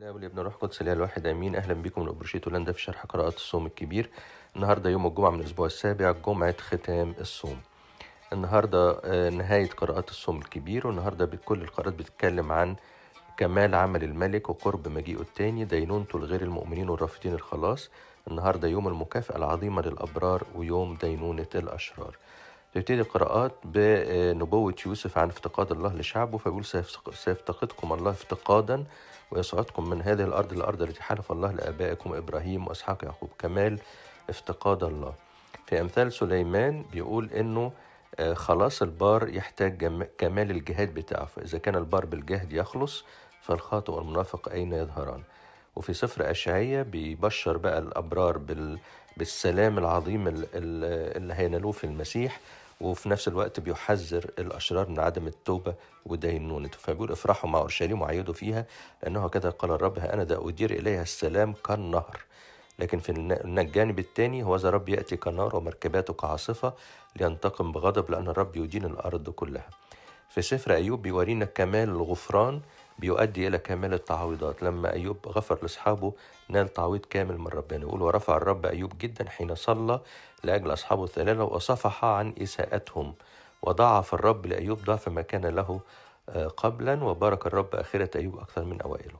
لا ولابن روح قدس الاله الواحد امين اهلا بكم من هولندا في شرح قراءة الصوم الكبير النهارده يوم الجمعة من الاسبوع السابع جمعة ختام الصوم النهارده آه، نهاية قراءات الصوم الكبير والنهارده كل القراءات بتتكلم عن كمال عمل الملك وقرب مجيئه التاني دينونته لغير المؤمنين والرافضين الخلاص النهارده يوم المكافأة العظيمة للأبرار ويوم دينونة الأشرار تبتدي القراءات بنبوة يوسف عن افتقاد الله لشعبه فيقول سيفتقدكم الله افتقادا ويصعدكم من هذه الأرض الأرض التي حلف الله لآبائكم إبراهيم وإسحاق يعقوب كمال افتقاد الله في أمثال سليمان بيقول إنه آه، خلاص البار يحتاج كمال الجهاد بتاعه فإذا كان البار بالجهد يخلص فالخاطئ والمنافق أين يظهران وفي سفر أشعية بيبشر بقى الأبرار بال... بالسلام العظيم اللي هينالوه في المسيح وفي نفس الوقت بيحذر الأشرار من عدم التوبة ودينونته فبيقول افرحوا مع أورشليم وعيدوا فيها لأنه كذا قال الرب أنا ذا أدير إليها السلام كالنهر لكن في الجانب الثاني هو ذا رب يأتي كنار ومركباته كعاصفة لينتقم بغضب لأن الرب يدين الأرض كلها في سفر أيوب بيورينا كمال الغفران بيؤدي إلى كمال التعويضات لما أيوب غفر لأصحابه نال تعويض كامل من ربنا يقول ورفع الرب أيوب جدا حين صلى لأجل أصحابه الثلاثة وصفح عن إساءتهم وضعف الرب لأيوب ضعف ما كان له آه، قبلا وبارك الرب آخرة أيوب أكثر من أوائله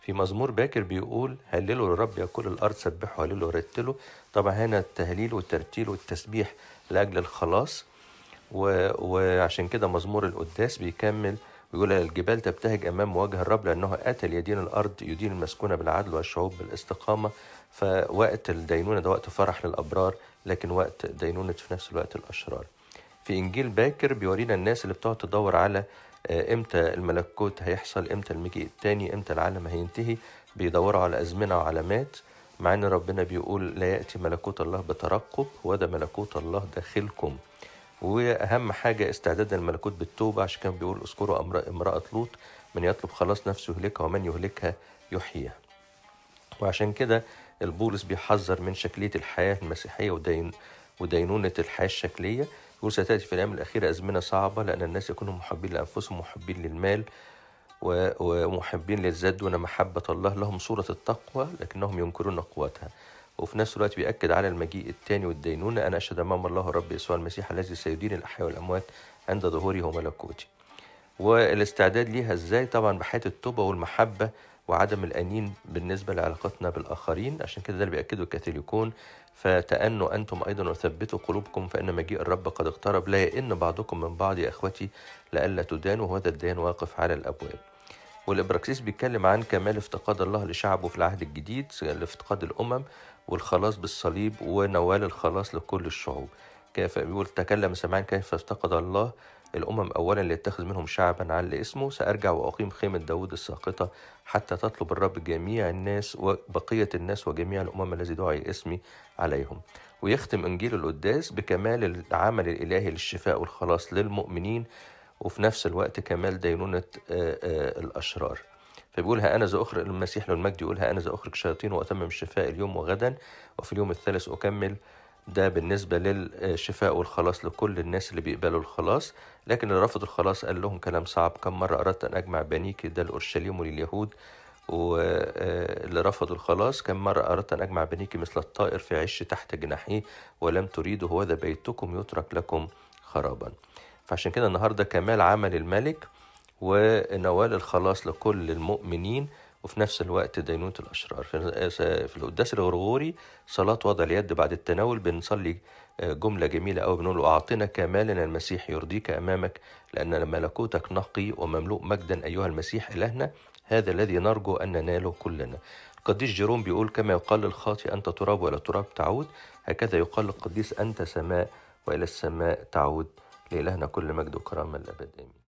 في مزمور باكر بيقول هللوا للرب يا كل الارض سبحوا هللوا رتلوا طبعا هنا التهليل والترتيل والتسبيح لاجل الخلاص و... وعشان كده مزمور القداس بيكمل بيقول الجبال تبتهج امام وجه الرب لانه اتى ليدين الارض يدين المسكونه بالعدل والشعوب بالاستقامه فوقت الدينونه ده وقت فرح للابرار لكن وقت دينونه في نفس الوقت الاشرار. في انجيل باكر بيورينا الناس اللي بتقعد تدور على آه، امتى الملكوت هيحصل امتى المجيء التاني امتى العالم هينتهي بيدوروا على ازمنه وعلامات مع ان ربنا بيقول لا ياتي ملكوت الله بترقب وده ملكوت الله داخلكم واهم حاجه استعداد الملكوت بالتوبه عشان كان بيقول اذكروا امراه لوط من يطلب خلاص نفسه يهلكها ومن يهلكها يحييها وعشان كده البولس بيحذر من شكليه الحياه المسيحيه ودين ودينونه الحياه الشكليه يقول ستاتي في الايام الاخيره ازمنه صعبه لان الناس يكونوا محبين لانفسهم محبين للمال ومحبين للزد دون محبه الله لهم صوره التقوى لكنهم ينكرون قوتها وفي نفس الوقت بيأكد على المجيء الثاني والدينونة أنا أشهد أمام الله الرب يسوع المسيح الذي سيدين الأحياء والأموات عند ظهوره وملكوته والاستعداد ليها إزاي طبعا بحياة التوبة والمحبة وعدم الأنين بالنسبة لعلاقتنا بالآخرين عشان كده ده اللي بيأكده الكاثوليكون فتأنوا أنتم أيضا وثبتوا قلوبكم فإن مجيء الرب قد اقترب لا يئن بعضكم من بعض يا إخوتي لئلا تدانوا وهذا الديان واقف على الأبواب والإبراكسيس بيتكلم عن كمال افتقاد الله لشعبه في العهد الجديد لافتقاد الأمم والخلاص بالصليب ونوال الخلاص لكل الشعوب كيف بيقول تكلم سمعان كيف افتقد الله الأمم أولا ليتخذ منهم شعبا على اسمه سأرجع وأقيم خيمة داود الساقطة حتى تطلب الرب جميع الناس وبقية الناس وجميع الأمم الذي دعي اسمي عليهم ويختم إنجيل القداس بكمال العمل الإلهي للشفاء والخلاص للمؤمنين وفي نفس الوقت كمال دينونة آه، آه، الأشرار ها أنا أخرج المسيح للمجد المجد ها أنا أخرج شياطين وأتمم الشفاء اليوم وغدا وفي اليوم الثالث أكمل ده بالنسبة للشفاء والخلاص لكل الناس اللي بيقبلوا الخلاص لكن اللي رفضوا الخلاص قال لهم كلام صعب كم مرة أردت أن أجمع بنيك ده لأورشليم ولليهود واللي آه، رفضوا الخلاص كم مرة أردت أن أجمع بنيك مثل الطائر في عش تحت جناحيه ولم تريده ذا بيتكم يترك لكم خرابا فعشان كده النهاردة كمال عمل الملك ونوال الخلاص لكل المؤمنين وفي نفس الوقت دينونة الأشرار في القداس الغرغوري صلاة وضع اليد بعد التناول بنصلي آه، جملة جميلة أو بنقول أعطنا كمالنا المسيح يرضيك أمامك لأن ملكوتك نقي ومملوء مجدا أيها المسيح إلهنا هذا الذي نرجو أن نناله كلنا القديس جيروم بيقول كما يقال الخاطئ أنت تراب ولا تراب تعود هكذا يقال للقديس أنت سماء وإلى السماء تعود لإلهنا كل مجد وكرامة للأبد آمين